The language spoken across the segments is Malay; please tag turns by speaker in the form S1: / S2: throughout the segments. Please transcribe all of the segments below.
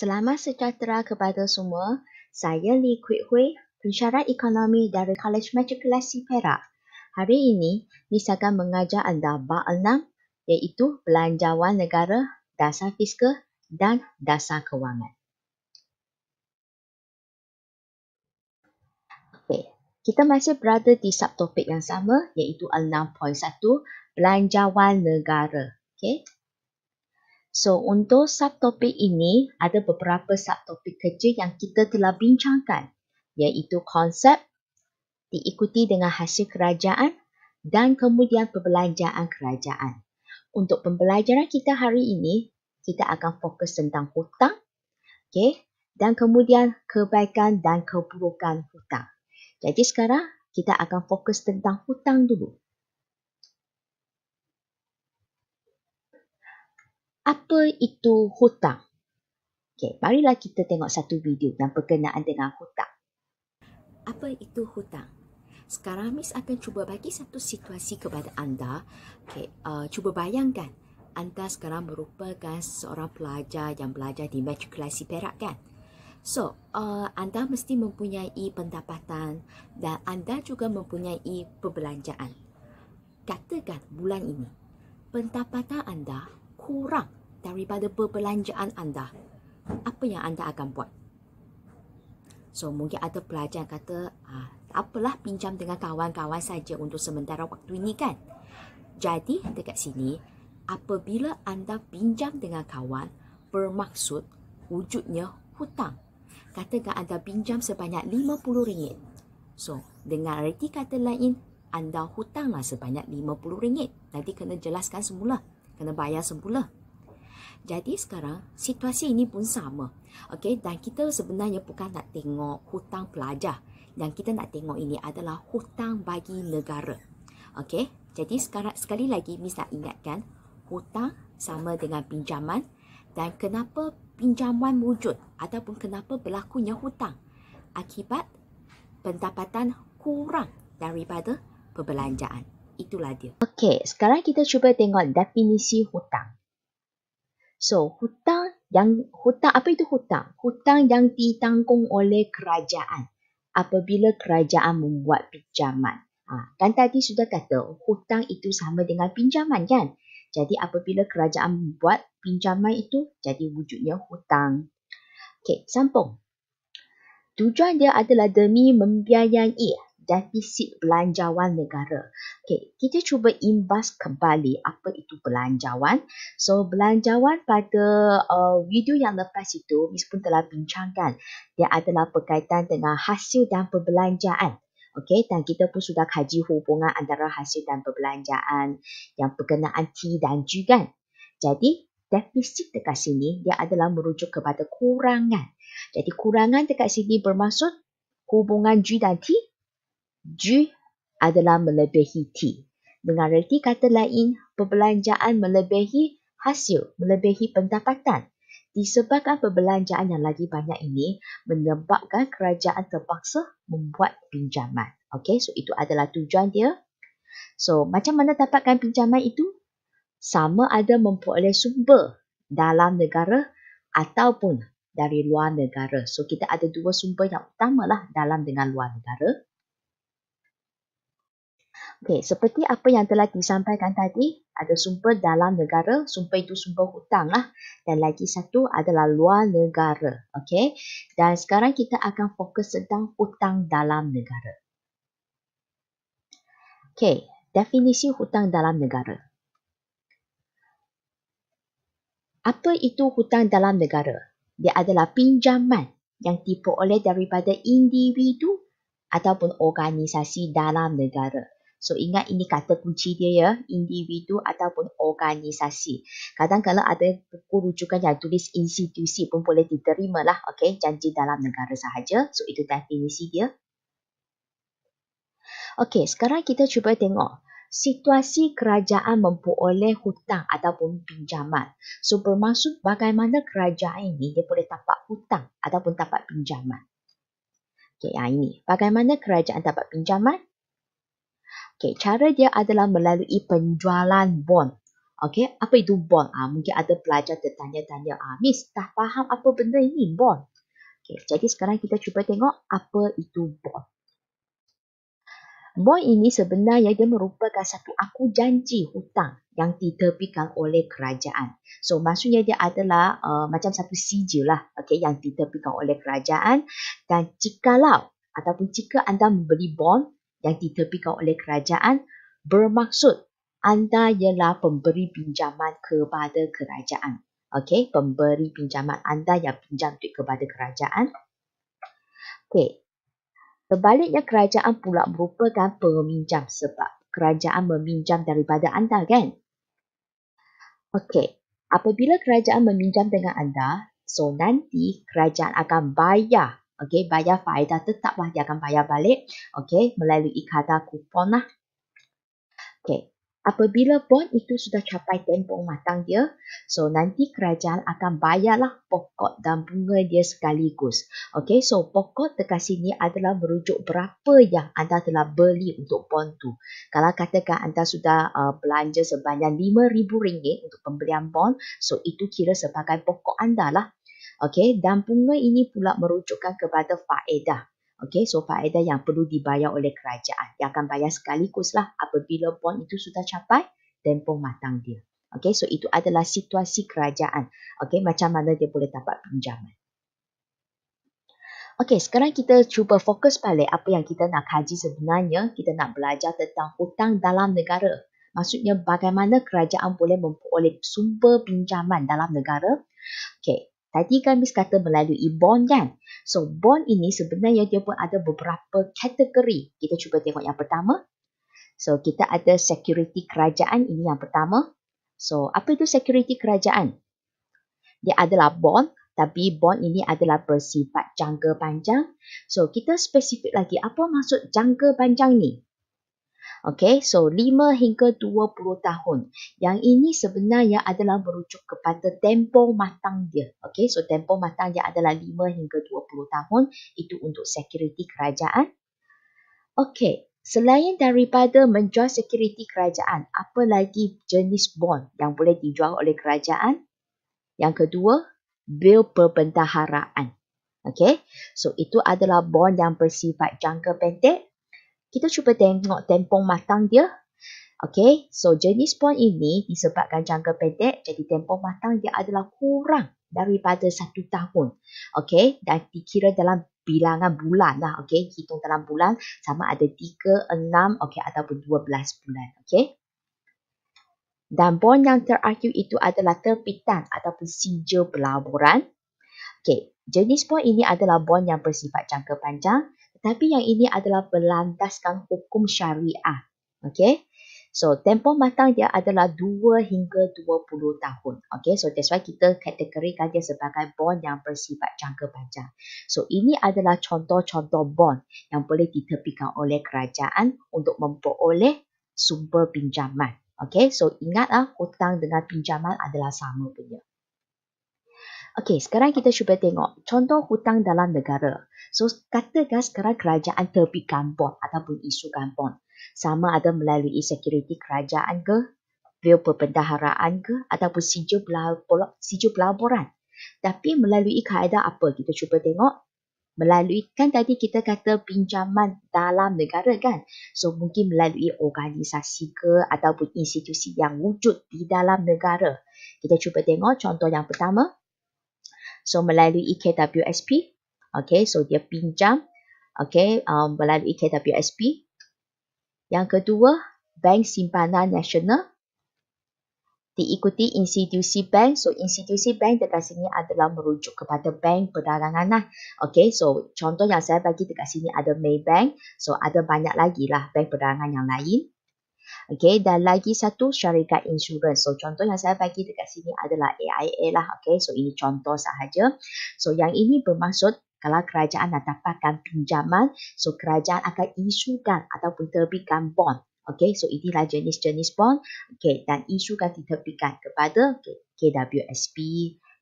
S1: Selamat sejahtera kepada semua. Saya Li Kui Hui, pensyarah ekonomi dari College Matrikulasi Perak. Hari ini, Miss akan mengajar anda bab 6 iaitu Belanjawan Negara, Dasar Fiskal dan Dasar Kewangan. Okay. Kita masih berada di subtopik yang sama iaitu 6.1 Belanjawan Negara. Okay. So untuk subtopik ini ada beberapa subtopik kerja yang kita telah bincangkan iaitu konsep diikuti dengan hasil kerajaan dan kemudian perbelanjaan kerajaan. Untuk pembelajaran kita hari ini, kita akan fokus tentang hutang okay, dan kemudian kebaikan dan keburukan hutang. Jadi sekarang kita akan fokus tentang hutang dulu. apa itu hutang? Okey, marilah kita tengok satu video dan berkenaan dengan hutang. Apa itu hutang? Sekarang Miss akan cuba bagi satu situasi kepada anda. Okey, uh, cuba bayangkan anda sekarang merupakan seorang pelajar yang belajar di matrikulasi Perak kan? So, uh, anda mesti mempunyai pendapatan dan anda juga mempunyai perbelanjaan. Katakan bulan ini, pendapatan anda kurang daripada perbelanjaan anda, apa yang anda akan buat? So, mungkin ada pelajar yang kata, ah, tak apalah pinjam dengan kawan-kawan saja untuk sementara waktu ini kan? Jadi, dekat sini, apabila anda pinjam dengan kawan, bermaksud wujudnya hutang. Katakan anda pinjam sebanyak RM50. So, dengan erti kata lain, anda hutanglah sebanyak RM50. Nanti kena jelaskan semula kena bayar semula. Jadi sekarang situasi ini pun sama. Okey dan kita sebenarnya bukan nak tengok hutang pelajar. Yang kita nak tengok ini adalah hutang bagi negara. Okey. Jadi sekarang sekali lagi Miss nak ingatkan hutang sama dengan pinjaman dan kenapa pinjaman wujud ataupun kenapa berlakunya hutang akibat pendapatan kurang daripada perbelanjaan itulah dia. Okey, sekarang kita cuba tengok definisi hutang. So, hutang yang hutang apa itu hutang? Hutang yang ditanggung oleh kerajaan apabila kerajaan membuat pinjaman. Ha, kan tadi sudah kata hutang itu sama dengan pinjaman kan? Jadi apabila kerajaan membuat pinjaman itu jadi wujudnya hutang. Okey, sambung. Tujuan dia adalah demi membiayai defisit belanjawan negara. Okey, kita cuba imbas kembali apa itu belanjawan. So, belanjawan pada uh, video yang lepas itu, Miss pun telah bincangkan. Dia adalah berkaitan dengan hasil dan perbelanjaan. Okey, dan kita pun sudah kaji hubungan antara hasil dan perbelanjaan yang berkenaan T dan G kan. Jadi, defisit dekat sini dia adalah merujuk kepada kurangan. Jadi kurangan dekat sini bermaksud hubungan G dan T G adalah melebihi T. Dengan erti kata lain, perbelanjaan melebihi hasil, melebihi pendapatan. Disebabkan perbelanjaan yang lagi banyak ini menyebabkan kerajaan terpaksa membuat pinjaman. Okey, so itu adalah tujuan dia. So, macam mana dapatkan pinjaman itu? Sama ada memperoleh sumber dalam negara ataupun dari luar negara. So, kita ada dua sumber yang utamalah dalam dengan luar negara. Okey, seperti apa yang telah disampaikan tadi, ada sumber dalam negara, sumber itu sumber hutang lah. Dan lagi satu adalah luar negara. Okey, dan sekarang kita akan fokus tentang hutang dalam negara. Okey, definisi hutang dalam negara. Apa itu hutang dalam negara? Dia adalah pinjaman yang oleh daripada individu ataupun organisasi dalam negara. So ingat ini kata kunci dia ya, individu ataupun organisasi. Kadang-kadang ada buku rujukan yang tulis institusi pun boleh diterima lah, okay? janji dalam negara sahaja. So itu definisi dia. Okay, sekarang kita cuba tengok. Situasi kerajaan memperoleh hutang ataupun pinjaman. So bermaksud bagaimana kerajaan ini dia boleh dapat hutang ataupun dapat pinjaman. Okay, ha, ini. Bagaimana kerajaan dapat pinjaman? Okay, cara dia adalah melalui penjualan bond. Okay, apa itu bond? Ah, mungkin ada pelajar tertanya-tanya. Ah, Miss, dah faham apa benda ini bond? Okay, jadi sekarang kita cuba tengok apa itu bond. Bond ini sebenarnya dia merupakan satu aku janji hutang yang diterbitkan oleh kerajaan. So maksudnya dia adalah uh, macam satu sijil lah okay, yang diterbitkan oleh kerajaan. Dan jikalau ataupun jika anda membeli bond, yang diterbitkan oleh kerajaan bermaksud anda ialah pemberi pinjaman kepada kerajaan. Okey, pemberi pinjaman anda yang pinjam duit kepada kerajaan. Okey. Sebaliknya kerajaan pula merupakan peminjam sebab kerajaan meminjam daripada anda kan? Okey. Apabila kerajaan meminjam dengan anda, so nanti kerajaan akan bayar Okey, bayar faedah tetaplah dia akan bayar balik. Okey, melalui kata kupon lah. Okey, apabila bond itu sudah capai tempoh matang dia, so nanti kerajaan akan bayarlah pokok dan bunga dia sekaligus. Okay, so pokok dekat sini adalah merujuk berapa yang anda telah beli untuk bond tu. Kalau katakan anda sudah uh, belanja sebanyak RM5,000 untuk pembelian bond, so itu kira sebagai pokok anda lah Okey, dan bunga ini pula merujukkan kepada faedah. Okey, so faedah yang perlu dibayar oleh kerajaan. Dia akan bayar sekaliguslah apabila bond itu sudah capai tempoh matang dia. Okey, so itu adalah situasi kerajaan. Okey, macam mana dia boleh dapat pinjaman. Okey, sekarang kita cuba fokus balik apa yang kita nak kaji sebenarnya. Kita nak belajar tentang hutang dalam negara. Maksudnya bagaimana kerajaan boleh memperoleh sumber pinjaman dalam negara. Okey, Tadi kan Miss kata melalui bond kan? So bond ini sebenarnya dia pun ada beberapa kategori. Kita cuba tengok yang pertama. So kita ada security kerajaan ini yang pertama. So apa itu security kerajaan? Dia adalah bond tapi bond ini adalah bersifat jangka panjang. So kita spesifik lagi apa maksud jangka panjang ni? Okay, so 5 hingga 20 tahun. Yang ini sebenarnya adalah merujuk kepada tempo matang dia. Okay, so tempo matang dia adalah 5 hingga 20 tahun. Itu untuk security kerajaan. Okay, selain daripada menjual security kerajaan, apa lagi jenis bond yang boleh dijual oleh kerajaan? Yang kedua, bil perbentaharaan. Okay, so itu adalah bond yang bersifat jangka pendek kita cuba tengok tempong matang dia. Okay, so jenis pon ini disebabkan jangka pendek, jadi tempong matang dia adalah kurang daripada satu tahun. Okay, dan dikira dalam bilangan bulan lah. Okay, hitung dalam bulan sama ada 3, 6, okay, ataupun 12 bulan. Okay. Dan pohon yang terakhir itu adalah terpitan ataupun sijil pelaburan. Okay, jenis pohon ini adalah pohon yang bersifat jangka panjang. Tetapi yang ini adalah berlandaskan hukum syariah. Okay. So, tempoh matang dia adalah 2 hingga 20 tahun. Okay, so that's why kita kategorikan dia sebagai bond yang bersifat jangka panjang. So, ini adalah contoh-contoh bond yang boleh diterbitkan oleh kerajaan untuk memperoleh sumber pinjaman. Okay, so ingatlah hutang dengan pinjaman adalah sama punya. Okey, sekarang kita cuba tengok contoh hutang dalam negara. So, katakan sekarang kerajaan terbi bond ataupun isu bond. Sama ada melalui security kerajaan ke, bil perbendaharaan ke, ataupun sijil pelaburan. Tapi melalui kaedah apa? Kita cuba tengok. Melalui, kan tadi kita kata pinjaman dalam negara kan? So, mungkin melalui organisasi ke ataupun institusi yang wujud di dalam negara. Kita cuba tengok contoh yang pertama. So melalui e KWSP, okay, so dia pinjam, okay, um, melalui e KWSP. Yang kedua, bank simpanan nasional. Diikuti institusi bank. So, institusi bank dekat sini adalah merujuk kepada bank perdagangan lah. Okay, so contoh yang saya bagi dekat sini ada Maybank. So, ada banyak lagi lah bank perdagangan yang lain. Okay, dan lagi satu syarikat insurans. So contoh yang saya bagi dekat sini adalah AIA lah. okay. so ini contoh sahaja. So yang ini bermaksud kalau kerajaan nak dapatkan pinjaman, so kerajaan akan isukan ataupun terbitkan bond. okay. so inilah jenis-jenis bond. okay, dan isukan diterbitkan kepada KWSB,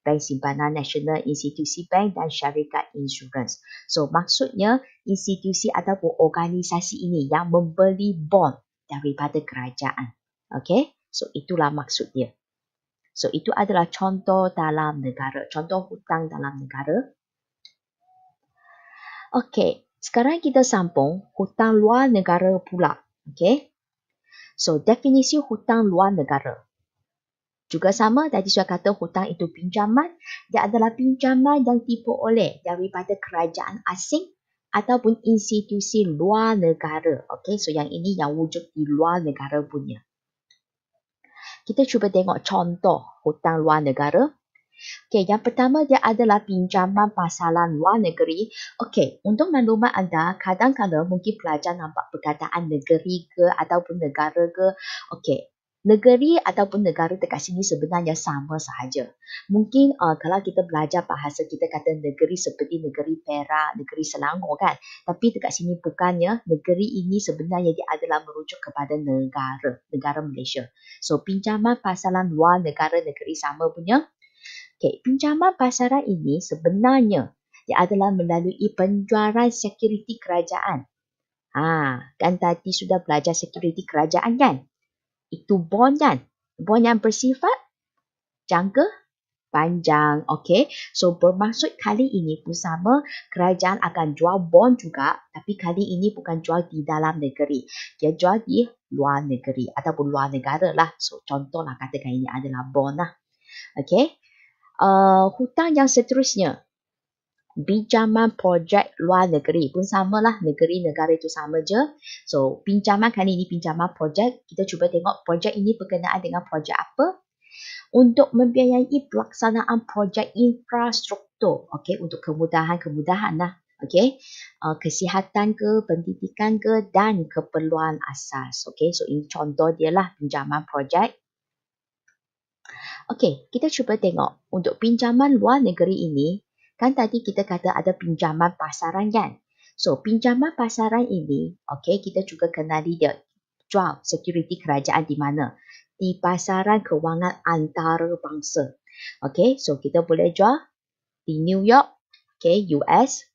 S1: Bank Simpanan National Institusi Bank dan Syarikat Insurans. So maksudnya institusi ataupun organisasi ini yang membeli bond daripada kerajaan. Okay, so itulah maksud dia. So itu adalah contoh dalam negara, contoh hutang dalam negara. Okay, sekarang kita sambung hutang luar negara pula. Okay, so definisi hutang luar negara. Juga sama tadi saya kata hutang itu pinjaman. Ia adalah pinjaman yang tipu oleh daripada kerajaan asing ataupun institusi luar negara. Okey, so yang ini yang wujud di luar negara punya. Kita cuba tengok contoh hutang luar negara. Okey, yang pertama dia adalah pinjaman pasaran luar negeri. Okey, untuk maklumat anda, kadang-kadang mungkin pelajar nampak perkataan negeri ke ataupun negara ke. Okey, negeri ataupun negara dekat sini sebenarnya sama sahaja. Mungkin uh, kalau kita belajar bahasa kita kata negeri seperti negeri Perak, negeri Selangor kan. Tapi dekat sini bukannya negeri ini sebenarnya dia adalah merujuk kepada negara, negara Malaysia. So pinjaman pasaran luar negara negeri sama punya. Okay, pinjaman pasaran ini sebenarnya dia adalah melalui penjualan sekuriti kerajaan. Ha, kan tadi sudah belajar sekuriti kerajaan kan? itu bond kan. bersifat jangka panjang. Okay. So bermaksud kali ini pun sama kerajaan akan jual bond juga tapi kali ini bukan jual di dalam negeri. Dia jual di luar negeri ataupun luar negara lah. So contohlah katakan ini adalah bond lah. Okay. Uh, hutang yang seterusnya pinjaman projek luar negeri pun sama lah negeri negara itu sama je so pinjaman kali ini pinjaman projek kita cuba tengok projek ini berkenaan dengan projek apa untuk membiayai pelaksanaan projek infrastruktur okey untuk kemudahan-kemudahan lah okey uh, kesihatan ke pendidikan ke dan keperluan asas okey so ini contoh dia lah pinjaman projek Okey, kita cuba tengok untuk pinjaman luar negeri ini Kan tadi kita kata ada pinjaman pasaran kan? So, pinjaman pasaran ini, okay, kita juga kenali dia jual security kerajaan di mana? Di pasaran kewangan antarabangsa. Okay, so kita boleh jual di New York, okay, US,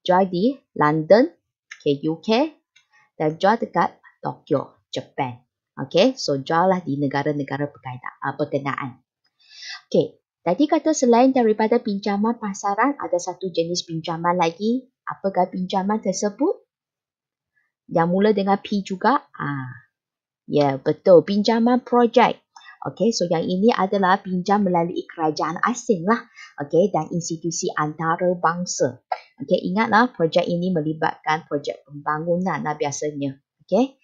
S1: jual di London, okay, UK, dan jual dekat Tokyo, Japan. Okay, so jual lah di negara-negara berkaitan, uh, ah, berkenaan. Okay, Tadi kata selain daripada pinjaman pasaran, ada satu jenis pinjaman lagi. Apakah pinjaman tersebut? Yang mula dengan P juga. Ah, Ya, yeah, betul. Pinjaman projek. Okay, so yang ini adalah pinjam melalui kerajaan asing lah. Okay, dan institusi antarabangsa. Okay, ingatlah projek ini melibatkan projek pembangunan lah biasanya. Okay,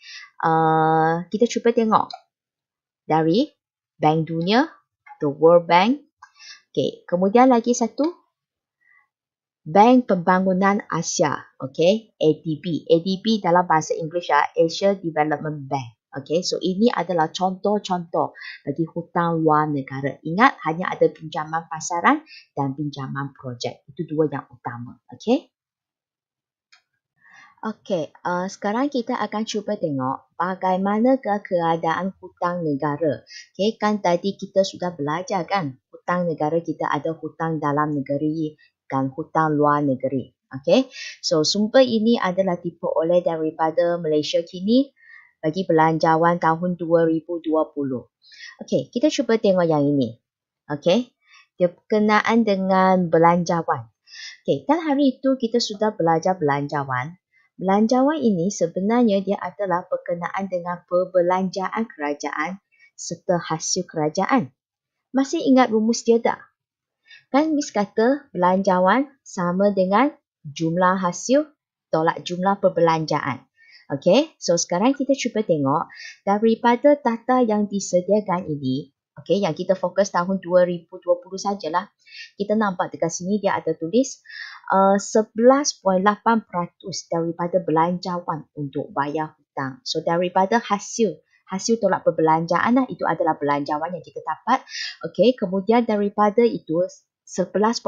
S1: uh, kita cuba tengok. Dari Bank Dunia, The World Bank, Okey, kemudian lagi satu Bank Pembangunan Asia, okey, ADB. ADB dalam bahasa Inggeris ya, Asia Development Bank. Okey, so ini adalah contoh-contoh bagi hutang luar negara. Ingat hanya ada pinjaman pasaran dan pinjaman projek. Itu dua yang utama, okey. Okey, uh, sekarang kita akan cuba tengok bagaimana keadaan hutang negara. Okey, kan tadi kita sudah belajar kan hutang negara kita ada hutang dalam negeri dan hutang luar negeri. Okay, so sumber ini adalah oleh daripada Malaysia kini bagi belanjawan tahun 2020. Okay, kita cuba tengok yang ini. Okay, dia berkenaan dengan belanjawan. Okay, kan hari itu kita sudah belajar belanjawan. Belanjawan ini sebenarnya dia adalah berkenaan dengan perbelanjaan kerajaan serta hasil kerajaan. Masih ingat rumus dia tak? Kan Miss kata belanjawan sama dengan jumlah hasil tolak jumlah perbelanjaan. Okay, so sekarang kita cuba tengok daripada data yang disediakan ini. Okay, yang kita fokus tahun 2020 sajalah. Kita nampak dekat sini dia ada tulis uh, eh, 11.8% daripada belanjawan untuk bayar hutang. So, daripada hasil hasil tolak perbelanjaan lah, itu adalah belanjawan yang kita dapat. Okey, kemudian daripada itu 11.8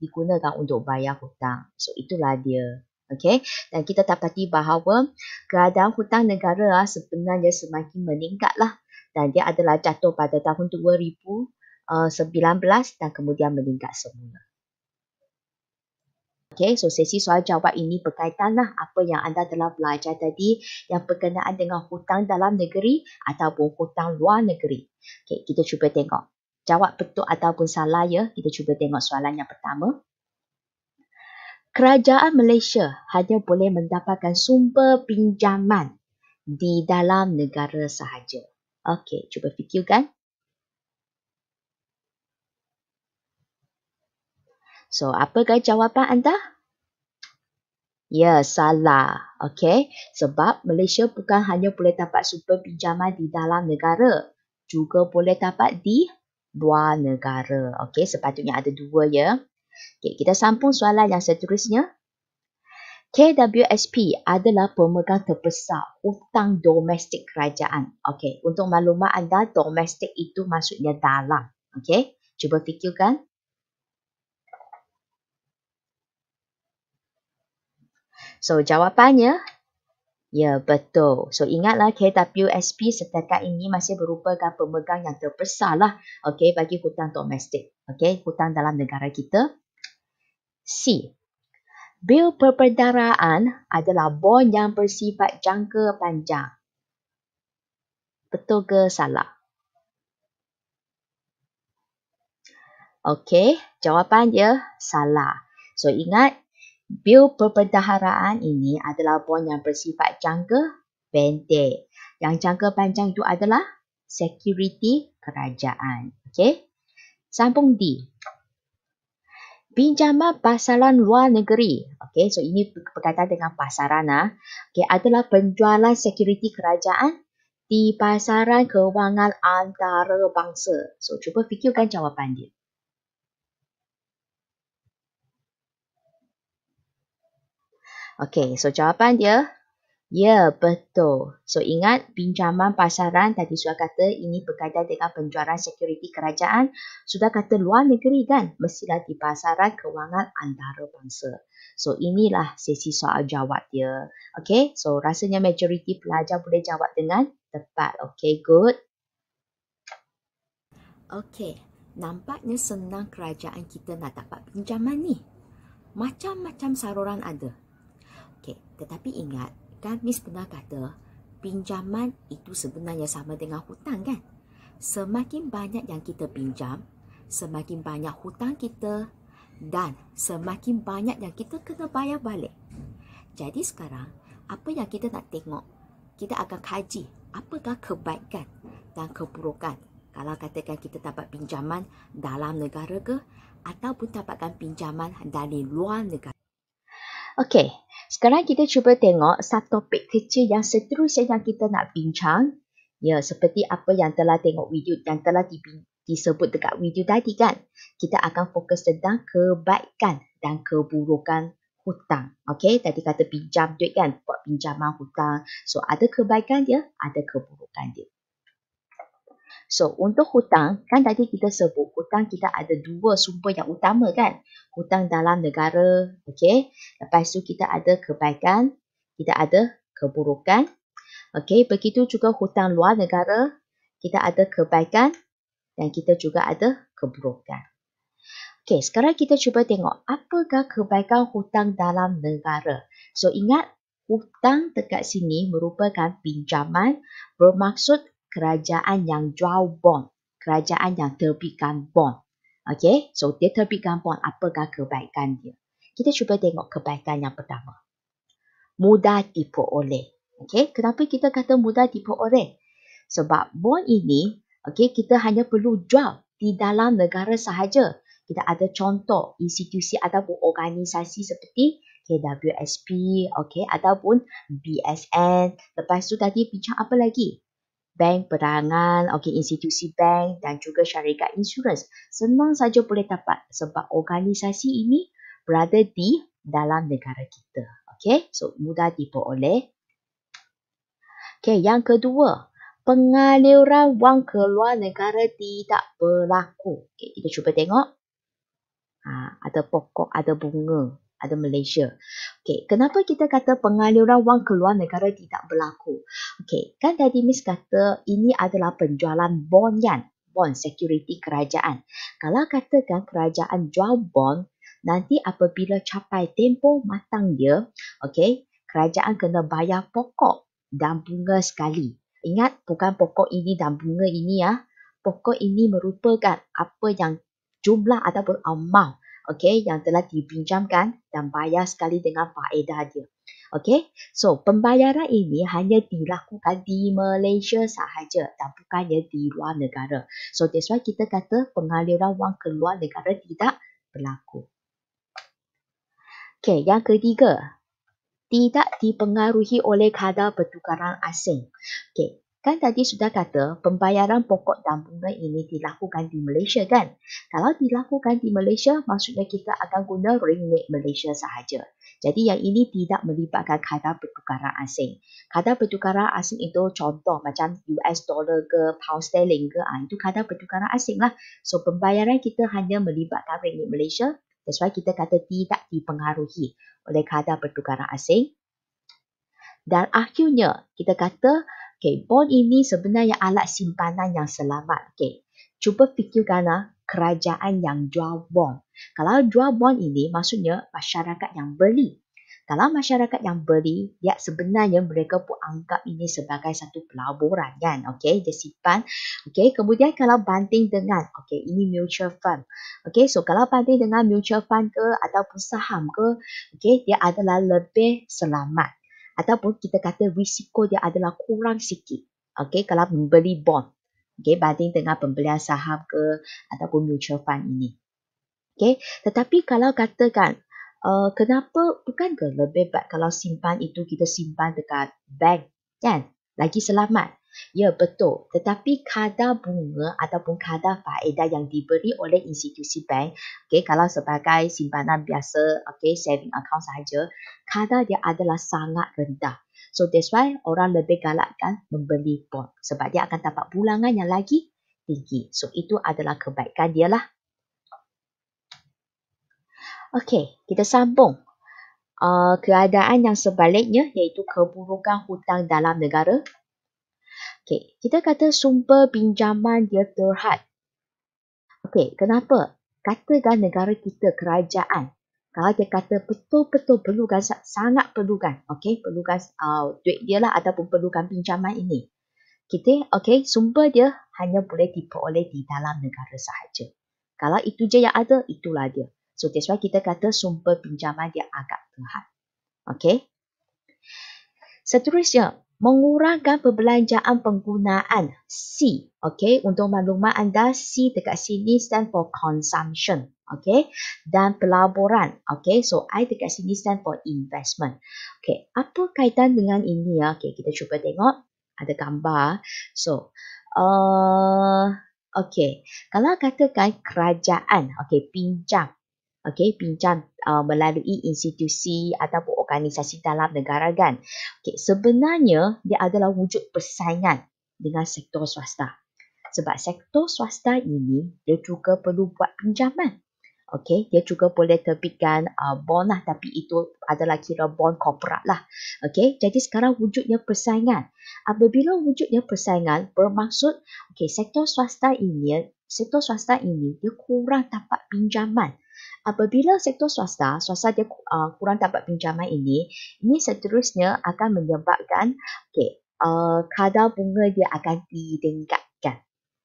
S1: digunakan untuk bayar hutang. So itulah dia. Okey, dan kita dapati bahawa keadaan hutang negara lah sebenarnya semakin meningkat lah dan dia adalah jatuh pada tahun 2019 eh, dan kemudian meningkat semula. Okay, so sesi soal jawab ini berkaitanlah apa yang anda telah belajar tadi yang berkenaan dengan hutang dalam negeri ataupun hutang luar negeri. Okay, kita cuba tengok. Jawab betul ataupun salah ya. Kita cuba tengok soalan yang pertama. Kerajaan Malaysia hanya boleh mendapatkan sumber pinjaman di dalam negara sahaja. Okey, cuba fikirkan So, apakah jawapan anda? Ya, salah. okay. sebab Malaysia bukan hanya boleh dapat super pinjaman di dalam negara, juga boleh dapat di luar negara. okay. sepatutnya ada dua ya. Okay, kita sambung soalan yang seterusnya. KWSP adalah pemegang terbesar hutang domestik kerajaan. okay. untuk maklumat anda, domestik itu maksudnya dalam. okay. cuba fikirkan. So jawapannya, ya betul. So ingatlah KWSP setakat ini masih berupa merupakan pemegang yang terbesar lah okay, bagi hutang domestik. Okay, hutang dalam negara kita. C. Bil perbendaraan adalah bond yang bersifat jangka panjang. Betul ke salah? Okey, jawapan dia salah. So ingat Bil perbendaharaan ini adalah bond yang bersifat jangka pendek. Yang jangka panjang itu adalah security kerajaan. Okey, Sambung D. Pinjaman pasaran luar negeri. Okey, so ini berkaitan dengan pasaran. Ah. Okay, adalah penjualan security kerajaan di pasaran kewangan antarabangsa. So, cuba fikirkan jawapan dia. Okay, so jawapan dia, ya betul. So ingat pinjaman pasaran tadi sudah kata ini berkaitan dengan penjualan sekuriti kerajaan. Sudah kata luar negeri kan, mestilah di pasaran kewangan antarabangsa. So inilah sesi soal jawab dia. Okay, so rasanya majoriti pelajar boleh jawab dengan tepat. Okay, good. Okay, nampaknya senang kerajaan kita nak dapat pinjaman ni. Macam-macam saruran ada. Tetapi ingat, kan Miss pernah kata, pinjaman itu sebenarnya sama dengan hutang kan? Semakin banyak yang kita pinjam, semakin banyak hutang kita dan semakin banyak yang kita kena bayar balik. Jadi sekarang, apa yang kita nak tengok, kita akan kaji apakah kebaikan dan keburukan kalau katakan kita dapat pinjaman dalam negara ke ataupun dapatkan pinjaman dari luar negara. Okey, sekarang kita cuba tengok satu topik kecil yang seterusnya yang kita nak bincang. Ya, seperti apa yang telah tengok video yang telah disebut dekat video tadi kan. Kita akan fokus tentang kebaikan dan keburukan hutang. Okey, tadi kata pinjam duit kan, buat pinjaman hutang. So, ada kebaikan dia, ada keburukan dia. So, untuk hutang, kan tadi kita sebut hutang kita ada dua sumber yang utama kan? Hutang dalam negara, okay? Lepas tu kita ada kebaikan, kita ada keburukan. Okay, begitu juga hutang luar negara, kita ada kebaikan dan kita juga ada keburukan. Okay, sekarang kita cuba tengok apakah kebaikan hutang dalam negara. So, ingat hutang dekat sini merupakan pinjaman bermaksud kerajaan yang jual bond, kerajaan yang terbitkan bond. Okay, so dia terbitkan bond, apakah kebaikan dia? Kita cuba tengok kebaikan yang pertama. Mudah diperoleh. Okay, kenapa kita kata mudah diperoleh? Sebab bond ini, okay, kita hanya perlu jual di dalam negara sahaja. Kita ada contoh institusi ataupun organisasi seperti KWSP, okay, ataupun BSN. Lepas tu tadi bincang apa lagi? bank perdagangan, okay, institusi bank dan juga syarikat insurans. Senang saja boleh dapat sebab organisasi ini berada di dalam negara kita. Okay, so mudah diperoleh. Okay, yang kedua, pengaliran wang keluar negara tidak berlaku. Okay, kita cuba tengok. Ha, ada pokok, ada bunga ada Malaysia. Okey, kenapa kita kata pengaliran wang keluar negara tidak berlaku? Okey, kan tadi Miss kata ini adalah penjualan bond kan? Bond security kerajaan. Kalau katakan kerajaan jual bond, nanti apabila capai tempo matang dia, okey, kerajaan kena bayar pokok dan bunga sekali. Ingat bukan pokok ini dan bunga ini ya. Pokok ini merupakan apa yang jumlah ataupun amount okay, yang telah dipinjamkan dan bayar sekali dengan faedah dia. Okay, so pembayaran ini hanya dilakukan di Malaysia sahaja dan bukannya di luar negara. So that's why kita kata pengaliran wang ke luar negara tidak berlaku. Okay, yang ketiga, tidak dipengaruhi oleh kadar pertukaran asing. Okay, Kan tadi sudah kata pembayaran pokok dan bunga ini dilakukan di Malaysia kan? Kalau dilakukan di Malaysia, maksudnya kita akan guna ringgit Malaysia sahaja. Jadi yang ini tidak melibatkan kadar pertukaran asing. Kadar pertukaran asing itu contoh macam US dollar ke pound sterling ke, ah, itu kadar pertukaran asing lah. So pembayaran kita hanya melibatkan ringgit Malaysia. That's why kita kata tidak dipengaruhi oleh kadar pertukaran asing. Dan akhirnya kita kata Okay, bond ini sebenarnya alat simpanan yang selamat. Okay, cuba fikirkan lah kerajaan yang jual bond. Kalau jual bond ini maksudnya masyarakat yang beli. Kalau masyarakat yang beli, ya sebenarnya mereka pun anggap ini sebagai satu pelaburan kan. Okay, dia simpan. Okay, kemudian kalau banding dengan, okay, ini mutual fund. Okay, so kalau banding dengan mutual fund ke ataupun saham ke, okay, dia adalah lebih selamat ataupun kita kata risiko dia adalah kurang sikit. Okey, kalau membeli bond. Okey, banding dengan pembelian saham ke ataupun mutual fund ini. Okey, tetapi kalau katakan uh, kenapa bukan ke lebih baik kalau simpan itu kita simpan dekat bank kan? Lagi selamat. Ya betul, tetapi kadar bunga ataupun kadar faedah yang diberi oleh institusi bank, okay, kalau sebagai simpanan biasa, okay, saving account saja, kadar dia adalah sangat rendah. So that's why orang lebih galakkan membeli bond sebab dia akan dapat pulangan yang lagi tinggi. So itu adalah kebaikan dia lah. Okay, kita sambung. Uh, keadaan yang sebaliknya iaitu keburukan hutang dalam negara. Okay, kita kata sumber pinjaman dia terhad. Okay, kenapa? Katakan negara kita kerajaan. Kalau dia kata betul-betul perlukan, sangat perlukan. Okay, perlukan uh, duit dia lah ataupun perlukan pinjaman ini. Kita, okay, sumber dia hanya boleh diperoleh di dalam negara sahaja. Kalau itu je yang ada, itulah dia. So, that's why kita kata sumber pinjaman dia agak terhad. Okay. Seterusnya, mengurangkan perbelanjaan penggunaan C. Okay, untuk maklumat anda, C dekat sini stand for consumption. Okay, dan pelaburan. Okay, so I dekat sini stand for investment. Okay, apa kaitan dengan ini ya? Okay, kita cuba tengok. Ada gambar. So, uh, okay. Kalau katakan kerajaan, okay, pinjam okay, pinjam uh, melalui institusi ataupun organisasi dalam negara kan. Okay, sebenarnya dia adalah wujud persaingan dengan sektor swasta. Sebab sektor swasta ini dia juga perlu buat pinjaman. Okay, dia juga boleh terbitkan uh, bond lah tapi itu adalah kira bond korporat lah. Okay, jadi sekarang wujudnya persaingan. Apabila wujudnya persaingan bermaksud okay, sektor swasta ini sektor swasta ini dia kurang dapat pinjaman apabila sektor swasta, swasta dia uh, kurang dapat pinjaman ini, ini seterusnya akan menyebabkan okay, uh, kadar bunga dia akan ditingkatkan.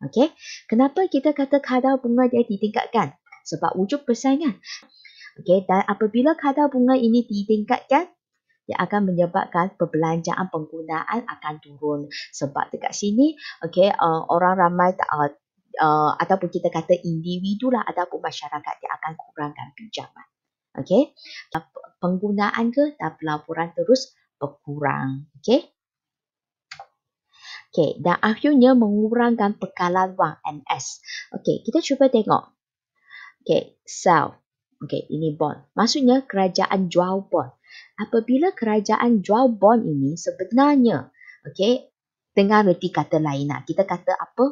S1: Okay? Kenapa kita kata kadar bunga dia ditingkatkan? Sebab wujud persaingan. Okay, dan apabila kadar bunga ini ditingkatkan, ia akan menyebabkan perbelanjaan penggunaan akan turun. Sebab dekat sini, okay, uh, orang ramai tak, uh, Uh, ataupun kita kata individu lah ataupun masyarakat yang akan kurangkan pinjaman. Okey. Penggunaan ke dan pelaporan terus berkurang. Okey. Okey, dan akhirnya mengurangkan pekalan wang MS. Okey, kita cuba tengok. Okey, sell. Okey, ini bond. Maksudnya kerajaan jual bond. Apabila kerajaan jual bond ini sebenarnya, okey, dengan reti kata lain lah. Kita kata apa?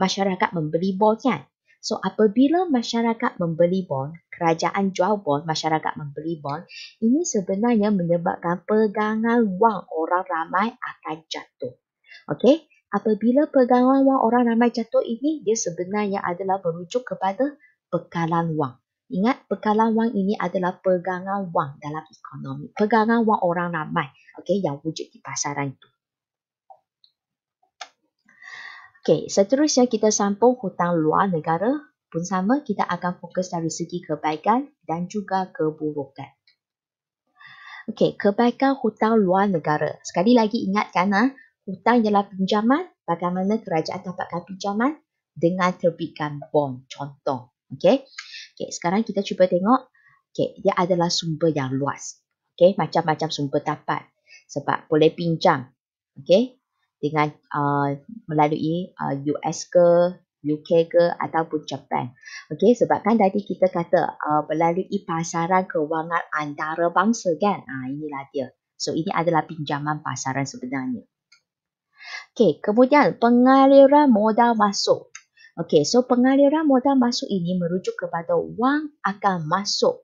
S1: masyarakat membeli bond kan. So apabila masyarakat membeli bond, kerajaan jual bond, masyarakat membeli bond, ini sebenarnya menyebabkan pegangan wang orang ramai akan jatuh. Okay? apabila pegangan wang orang ramai jatuh ini, dia sebenarnya adalah merujuk kepada bekalan wang. Ingat, bekalan wang ini adalah pegangan wang dalam ekonomi. Pegangan wang orang ramai okay, yang wujud di pasaran itu. Okey, seterusnya kita sambung hutang luar negara pun sama kita akan fokus dari segi kebaikan dan juga keburukan. Okey, kebaikan hutang luar negara. Sekali lagi ingatkan, ha, hutang ialah pinjaman bagaimana kerajaan dapatkan pinjaman dengan terbitkan bond contoh. Okey, okay, sekarang kita cuba tengok. Okey, dia adalah sumber yang luas. Okey, macam-macam sumber dapat sebab boleh pinjam. Okey, dengan uh, melalui uh, US ke UK ke ataupun Japan. Okey sebabkan tadi kita kata uh, melalui pasaran kewangan antarabangsa kan. Ah uh, inilah dia. So ini adalah pinjaman pasaran sebenarnya. Okey, kemudian pengaliran modal masuk. Okey, so pengaliran modal masuk ini merujuk kepada wang akan masuk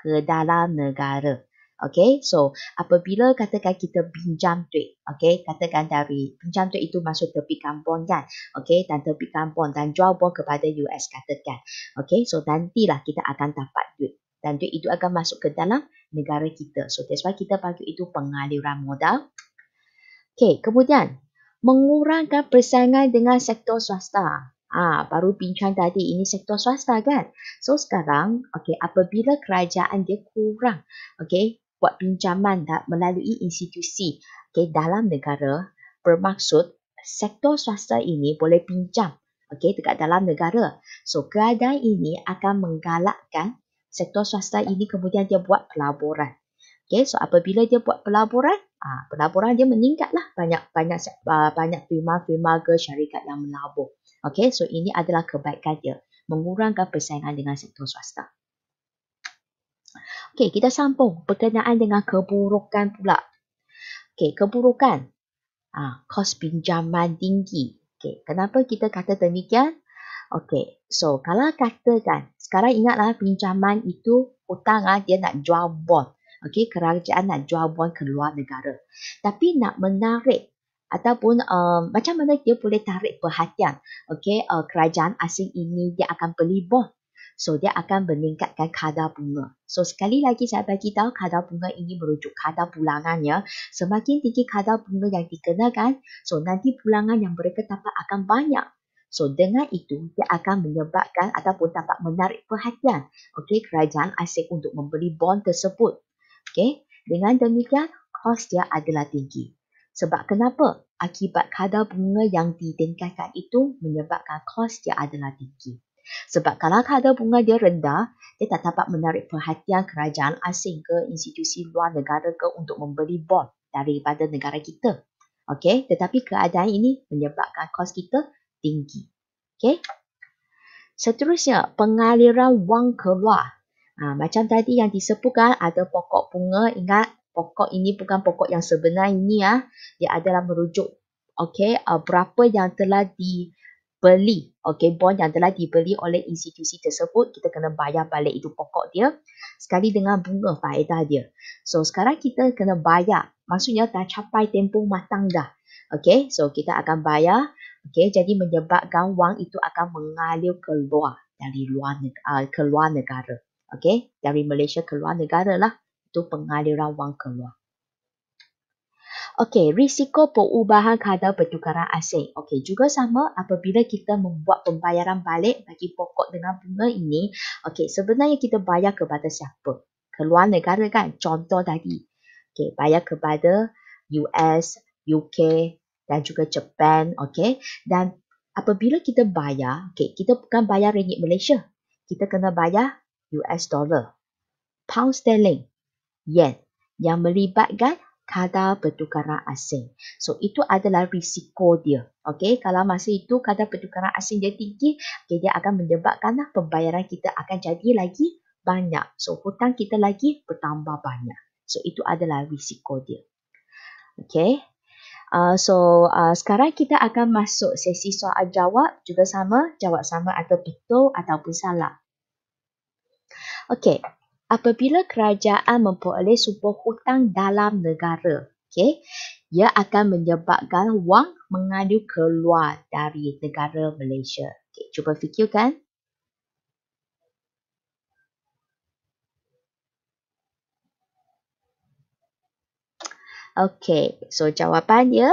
S1: ke dalam negara. Okay, so apabila katakan kita pinjam duit, okay, katakan dari pinjam duit itu masuk terbitkan kampung kan, okay, dan terbitkan kampung dan jual bond kepada US katakan. Okay, so nantilah kita akan dapat duit dan duit itu akan masuk ke dalam negara kita. So that's why kita panggil itu pengaliran modal. Okay, kemudian mengurangkan persaingan dengan sektor swasta. Ah, baru pinjam tadi ini sektor swasta kan. So sekarang, okay, apabila kerajaan dia kurang, okay, buat pinjaman tak melalui institusi okay, dalam negara bermaksud sektor swasta ini boleh pinjam okay, dekat dalam negara. So keadaan ini akan menggalakkan sektor swasta ini kemudian dia buat pelaburan. Okay, so apabila dia buat pelaburan, ah, pelaburan dia meningkatlah banyak banyak uh, banyak firma-firma ke syarikat yang melabur. Okay, so ini adalah kebaikan dia mengurangkan persaingan dengan sektor swasta. Okey, kita sambung berkenaan dengan keburukan pula. Okey, keburukan. ha, kos pinjaman tinggi. Okey, kenapa kita kata demikian? Okey, so kalau katakan, sekarang ingatlah pinjaman itu hutang ah dia nak jual bond. Okey, kerajaan nak jual bond ke luar negara. Tapi nak menarik ataupun um, macam mana dia boleh tarik perhatian okey uh, kerajaan asing ini dia akan beli bond So dia akan meningkatkan kadar bunga. So sekali lagi saya bagi tahu kadar bunga ini merujuk kadar pulangannya. Semakin tinggi kadar bunga yang dikenakan, so nanti pulangan yang mereka dapat akan banyak. So dengan itu dia akan menyebabkan ataupun dapat menarik perhatian okay, kerajaan asing untuk membeli bond tersebut. Okay. Dengan demikian, kos dia adalah tinggi. Sebab kenapa? Akibat kadar bunga yang ditingkatkan itu menyebabkan kos dia adalah tinggi. Sebab kalau kadar bunga dia rendah, dia tak dapat menarik perhatian kerajaan asing ke institusi luar negara ke untuk membeli bond daripada negara kita. Okey, tetapi keadaan ini menyebabkan kos kita tinggi. Okey. Seterusnya, pengaliran wang keluar. Ha, macam tadi yang disebutkan ada pokok bunga, ingat pokok ini bukan pokok yang sebenar ini ya. Ha. Dia adalah merujuk okey, uh, ah, berapa yang telah di dibeli. Okey, bond yang telah dibeli oleh institusi tersebut, kita kena bayar balik itu pokok dia sekali dengan bunga faedah dia. So, sekarang kita kena bayar. Maksudnya dah capai tempoh matang dah. Okey, so kita akan bayar. Okey, jadi menyebabkan wang itu akan mengalir keluar dari luar negara, ah, keluar negara. Okey, dari Malaysia keluar negara lah. Itu pengaliran wang keluar. Okey, risiko perubahan kadar pertukaran asing. Okey, juga sama apabila kita membuat pembayaran balik bagi pokok dengan bunga ini. Okey, sebenarnya kita bayar kepada siapa? Keluar negara kan? Contoh tadi. Okey, bayar kepada US, UK dan juga Japan. Okey, dan apabila kita bayar, okey, kita bukan bayar ringgit Malaysia. Kita kena bayar US dollar. Pound sterling. Yen. Yang melibatkan kadar pertukaran asing. So itu adalah risiko dia. Okay, kalau masa itu kadar pertukaran asing dia tinggi, okay, dia akan menyebabkanlah pembayaran kita akan jadi lagi banyak. So hutang kita lagi bertambah banyak. So itu adalah risiko dia. Okay, Uh, so uh, sekarang kita akan masuk sesi soal jawab juga sama, jawab sama atau betul ataupun salah. Okay apabila kerajaan memperoleh sumber hutang dalam negara, okay, ia akan menyebabkan wang mengalir keluar dari negara Malaysia. Okey, cuba fikirkan. Okay, so jawapan dia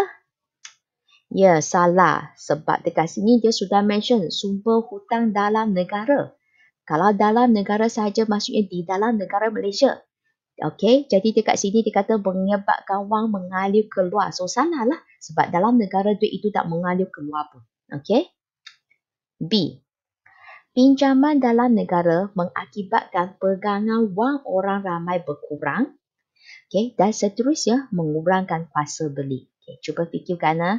S1: Ya, salah. Sebab dekat sini dia sudah mention sumber hutang dalam negara. Kalau dalam negara sahaja maksudnya di dalam negara Malaysia. Okey, jadi dekat sini dia kata menyebabkan wang mengalir keluar. So, salah lah. Sebab dalam negara duit itu tak mengalir keluar pun. Okey. B. Pinjaman dalam negara mengakibatkan pegangan wang orang ramai berkurang. Okey, dan seterusnya mengurangkan kuasa beli. Okey, cuba fikirkan lah.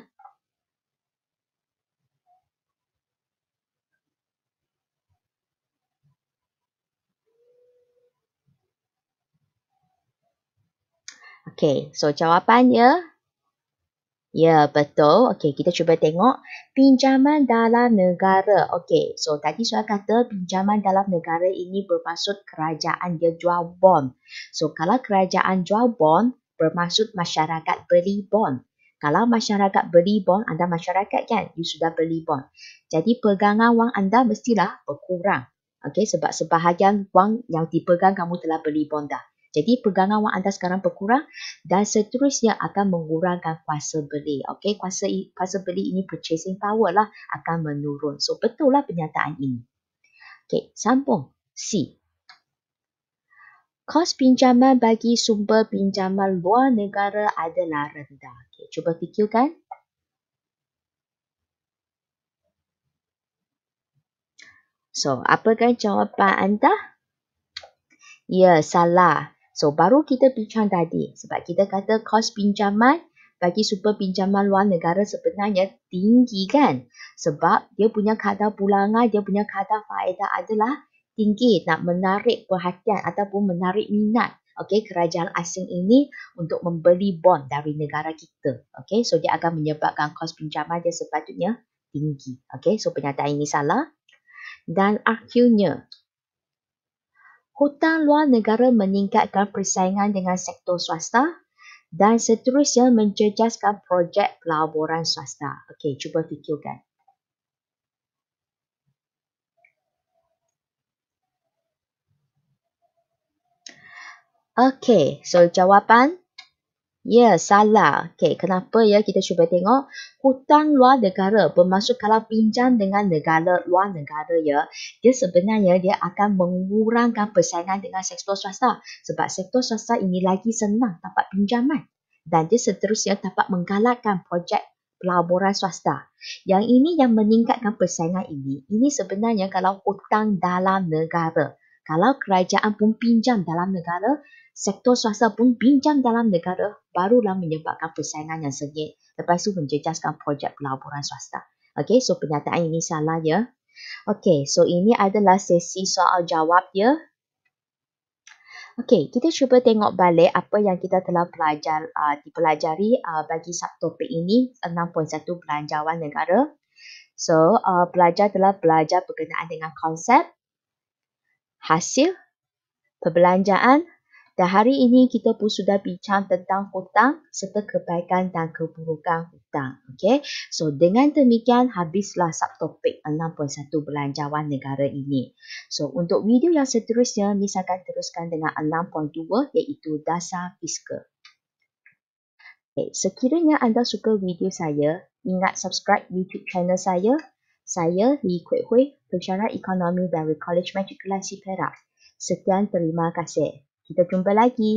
S1: Okay, so jawapannya, ya betul. Okay, kita cuba tengok pinjaman dalam negara. Okay, so tadi saya kata pinjaman dalam negara ini bermaksud kerajaan dia jual bond. So, kalau kerajaan jual bond, bermaksud masyarakat beli bond. Kalau masyarakat beli bond, anda masyarakat kan, you sudah beli bond. Jadi, pegangan wang anda mestilah berkurang. Okay, sebab sebahagian wang yang dipegang kamu telah beli bond dah. Jadi pegangan wang anda sekarang berkurang dan seterusnya akan mengurangkan kuasa beli. Okey, kuasa kuasa beli ini purchasing power lah akan menurun. So betul lah pernyataan ini. Okey, sambung. C. Kos pinjaman bagi sumber pinjaman luar negara adalah rendah. Okay, cuba fikirkan. So, apakah jawapan anda? Ya, salah. So baru kita bincang tadi sebab kita kata kos pinjaman bagi super pinjaman luar negara sebenarnya tinggi kan. Sebab dia punya kadar pulangan, dia punya kadar faedah adalah tinggi nak menarik perhatian ataupun menarik minat. Okey, kerajaan asing ini untuk membeli bond dari negara kita. Okey, so dia akan menyebabkan kos pinjaman dia sepatutnya tinggi. Okey, so pernyataan ini salah. Dan akhirnya, hutang luar negara meningkatkan persaingan dengan sektor swasta dan seterusnya menjejaskan projek pelaburan swasta. Okey, cuba fikirkan. Okey, so jawapan Ya, yeah, salah. Okay, kenapa ya? Kita cuba tengok. Hutang luar negara bermaksud kalau pinjam dengan negara luar negara ya, dia sebenarnya dia akan mengurangkan persaingan dengan sektor swasta. Sebab sektor swasta ini lagi senang dapat pinjaman. Dan dia seterusnya dapat menggalakkan projek pelaburan swasta. Yang ini yang meningkatkan persaingan ini, ini sebenarnya kalau hutang dalam negara. Kalau kerajaan pun pinjam dalam negara, sektor swasta pun pinjam dalam negara, barulah menyebabkan persaingan yang sengit. Lepas itu menjejaskan projek pelaburan swasta. Okay, so pernyataan ini salah ya. Okay, so ini adalah sesi soal jawab ya. Okay, kita cuba tengok balik apa yang kita telah pelajar uh, ah, dipelajari uh, bagi subtopik ini 6.1 Belanjawan Negara. So, uh, ah, pelajar telah belajar berkenaan dengan konsep, hasil, perbelanjaan dan hari ini kita pun sudah bincang tentang hutang serta kebaikan dan keburukan hutang. Okay? So dengan demikian habislah subtopik 6.1 belanjawan negara ini. So untuk video yang seterusnya, Miss akan teruskan dengan 6.2 iaitu dasar fiskal. Okay, sekiranya anda suka video saya, ingat subscribe YouTube channel saya saya Li Kui Hui, pensyarah ekonomi dari College Matrikulasi Perak. Sekian terima kasih. Kita jumpa lagi.